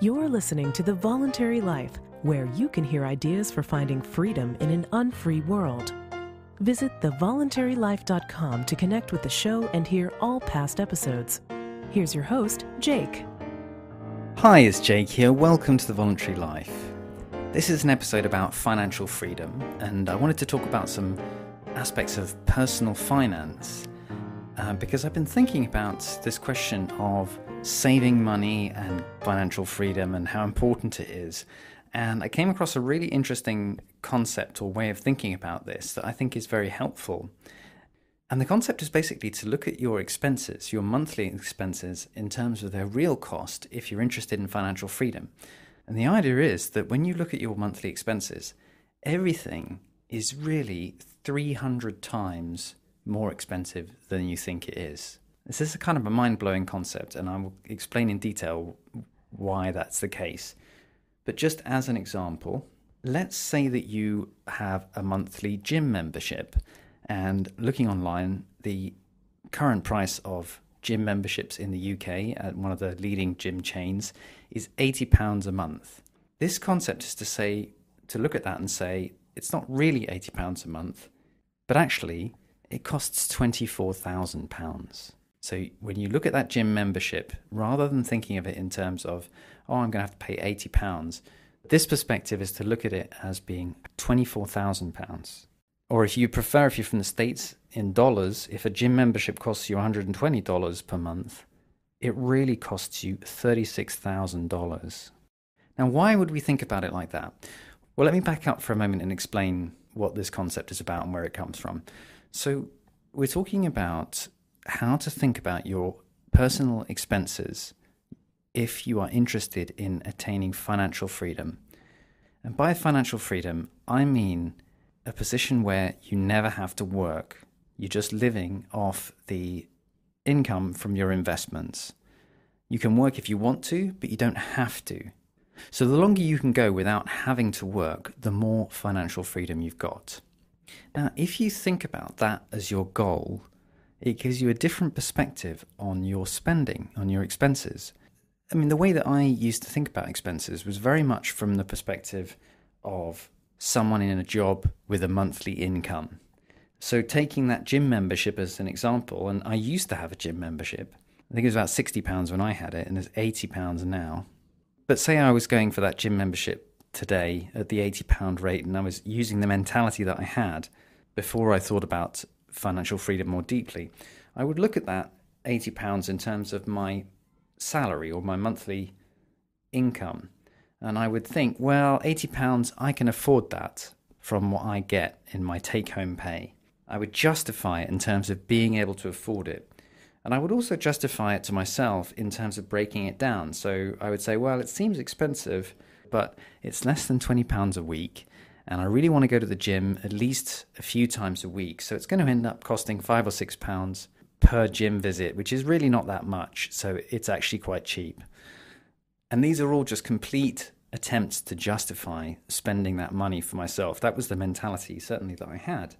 You're listening to The Voluntary Life, where you can hear ideas for finding freedom in an unfree world. Visit thevoluntarylife.com to connect with the show and hear all past episodes. Here's your host, Jake. Hi, it's Jake here. Welcome to The Voluntary Life. This is an episode about financial freedom, and I wanted to talk about some aspects of personal finance uh, because I've been thinking about this question of saving money and financial freedom and how important it is. And I came across a really interesting concept or way of thinking about this that I think is very helpful. And the concept is basically to look at your expenses, your monthly expenses, in terms of their real cost if you're interested in financial freedom. And the idea is that when you look at your monthly expenses, everything is really 300 times more expensive than you think it is. This is a kind of a mind blowing concept, and I will explain in detail why that's the case. But just as an example, let's say that you have a monthly gym membership, and looking online, the current price of gym memberships in the UK at one of the leading gym chains is £80 a month. This concept is to say, to look at that and say, it's not really £80 a month, but actually, it costs £24,000. So when you look at that gym membership, rather than thinking of it in terms of, oh, I'm going to have to pay £80, this perspective is to look at it as being £24,000. Or if you prefer, if you're from the States in dollars, if a gym membership costs you $120 per month, it really costs you $36,000. Now, why would we think about it like that? Well, let me back up for a moment and explain what this concept is about and where it comes from. So, we're talking about how to think about your personal expenses if you are interested in attaining financial freedom. And by financial freedom, I mean a position where you never have to work. You're just living off the income from your investments. You can work if you want to, but you don't have to. So, the longer you can go without having to work, the more financial freedom you've got. Now, if you think about that as your goal, it gives you a different perspective on your spending, on your expenses. I mean, the way that I used to think about expenses was very much from the perspective of someone in a job with a monthly income. So, taking that gym membership as an example, and I used to have a gym membership. I think it was about £60 when I had it, and it's £80 now. But say I was going for that gym membership today at the £80 rate, and I was using the mentality that I had before I thought about financial freedom more deeply, I would look at that £80 in terms of my salary or my monthly income. And I would think, well, £80, I can afford that from what I get in my take home pay. I would justify it in terms of being able to afford it. And I would also justify it to myself in terms of breaking it down. So I would say, well, it seems expensive, but it's less than £20 a week and I really want to go to the gym at least a few times a week. So it's going to end up costing five or six pounds per gym visit, which is really not that much. So it's actually quite cheap. And these are all just complete attempts to justify spending that money for myself. That was the mentality, certainly, that I had.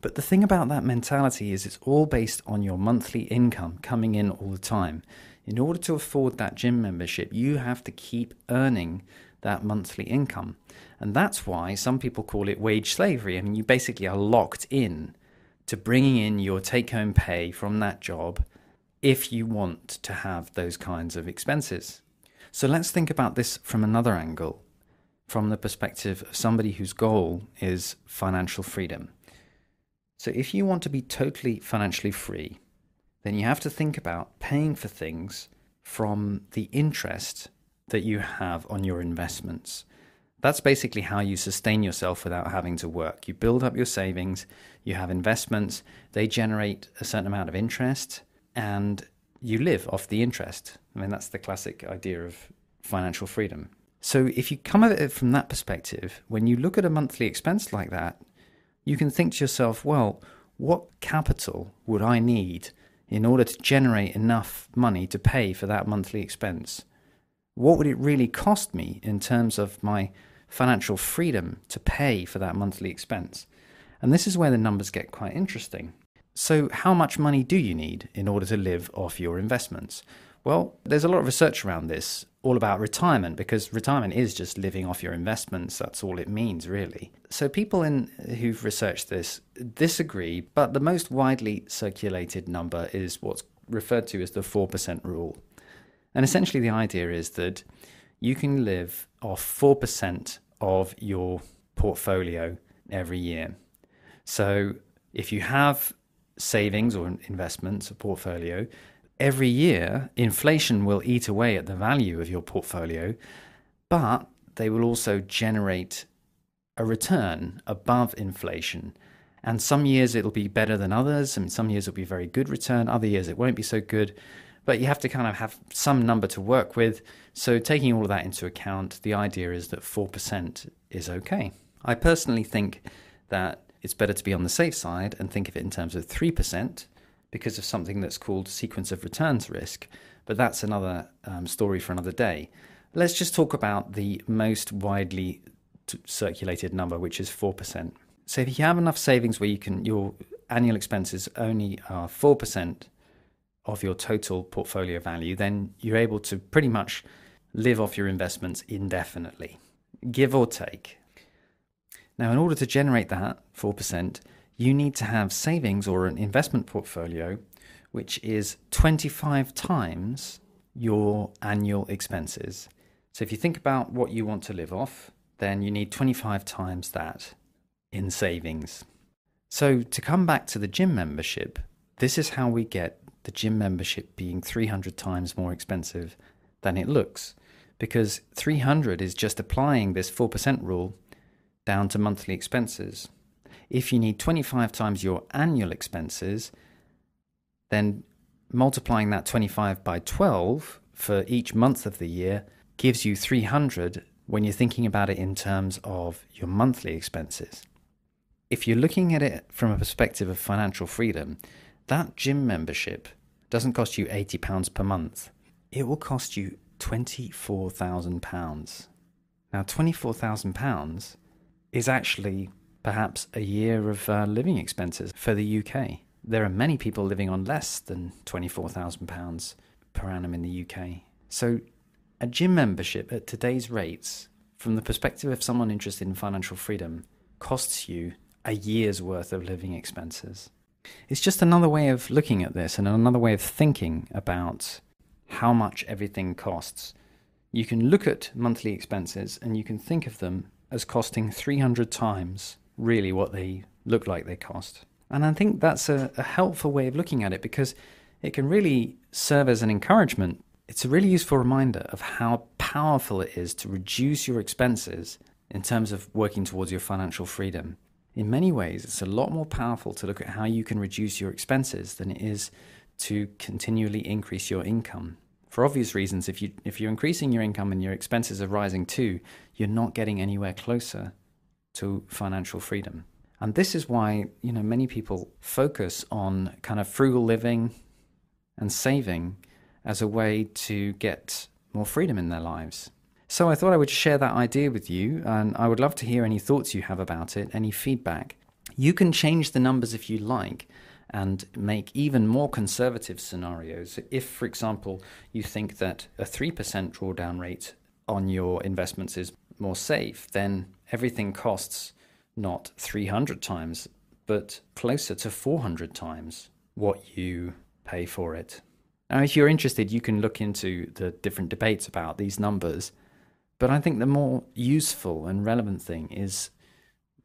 But the thing about that mentality is it's all based on your monthly income coming in all the time. In order to afford that gym membership, you have to keep earning that monthly income. And that's why some people call it wage slavery. I mean, you basically are locked in to bringing in your take home pay from that job if you want to have those kinds of expenses. So let's think about this from another angle, from the perspective of somebody whose goal is financial freedom. So if you want to be totally financially free, then you have to think about paying for things from the interest that you have on your investments. That's basically how you sustain yourself without having to work. You build up your savings, you have investments, they generate a certain amount of interest, and you live off the interest. I mean, that's the classic idea of financial freedom. So, if you come at it from that perspective, when you look at a monthly expense like that, you can think to yourself, well, what capital would I need in order to generate enough money to pay for that monthly expense? what would it really cost me in terms of my financial freedom to pay for that monthly expense? And this is where the numbers get quite interesting. So, how much money do you need in order to live off your investments? Well, there's a lot of research around this, all about retirement, because retirement is just living off your investments. That's all it means, really. So, people in, who've researched this disagree, but the most widely circulated number is what's referred to as the 4% rule. And essentially, the idea is that you can live off 4% of your portfolio every year. So if you have savings or investments, a portfolio, every year inflation will eat away at the value of your portfolio, but they will also generate a return above inflation. And some years it'll be better than others. I mean, some years it'll be very good return, other years it won't be so good but you have to kind of have some number to work with. So, taking all of that into account, the idea is that 4% is okay. I personally think that it's better to be on the safe side and think of it in terms of 3% because of something that's called sequence of returns risk. But that's another um, story for another day. Let's just talk about the most widely t- circulated number, which is 4%. So if you have enough savings where you can your annual expenses only are 4%, of your total portfolio value, then you're able to pretty much live off your investments indefinitely, give or take. Now, in order to generate that 4%, you need to have savings or an investment portfolio which is 25 times your annual expenses. So if you think about what you want to live off, then you need 25 times that in savings. So to come back to the gym membership, this is how we get the gym membership being 300 times more expensive than it looks because 300 is just applying this 4% rule down to monthly expenses. If you need 25 times your annual expenses, then multiplying that 25 by 12 for each month of the year gives you 300 when you're thinking about it in terms of your monthly expenses. If you're looking at it from a perspective of financial freedom, that gym membership doesn't cost you £80 per month. It will cost you £24,000. Now, £24,000 is actually perhaps a year of uh, living expenses for the UK. There are many people living on less than £24,000 per annum in the UK. So, a gym membership at today's rates, from the perspective of someone interested in financial freedom, costs you a year's worth of living expenses. It's just another way of looking at this and another way of thinking about how much everything costs. You can look at monthly expenses and you can think of them as costing 300 times really what they look like they cost. And I think that's a, a helpful way of looking at it because it can really serve as an encouragement. It's a really useful reminder of how powerful it is to reduce your expenses in terms of working towards your financial freedom. In many ways, it's a lot more powerful to look at how you can reduce your expenses than it is to continually increase your income. For obvious reasons, if, you, if you're increasing your income and your expenses are rising too, you're not getting anywhere closer to financial freedom. And this is why, you know, many people focus on kind of frugal living and saving as a way to get more freedom in their lives. So I thought I would share that idea with you, and I would love to hear any thoughts you have about it, any feedback. You can change the numbers if you like and make even more conservative scenarios. If, for example, you think that a 3% drawdown rate on your investments is more safe, then everything costs not 300 times, but closer to 400 times what you pay for it. Now, if you're interested, you can look into the different debates about these numbers. But I think the more useful and relevant thing is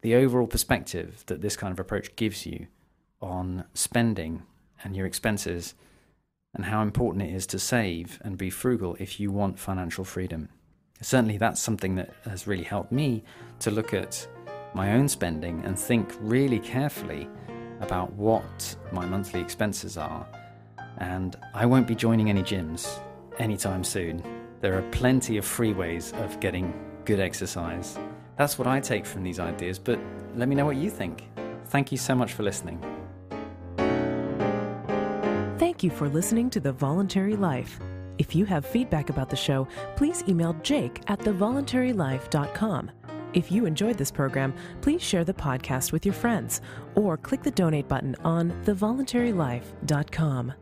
the overall perspective that this kind of approach gives you on spending and your expenses and how important it is to save and be frugal if you want financial freedom. Certainly, that's something that has really helped me to look at my own spending and think really carefully about what my monthly expenses are. And I won't be joining any gyms anytime soon. There are plenty of free ways of getting good exercise. That's what I take from these ideas, but let me know what you think. Thank you so much for listening. Thank you for listening to The Voluntary Life. If you have feedback about the show, please email jake at thevoluntarylife.com. If you enjoyed this program, please share the podcast with your friends or click the donate button on thevoluntarylife.com.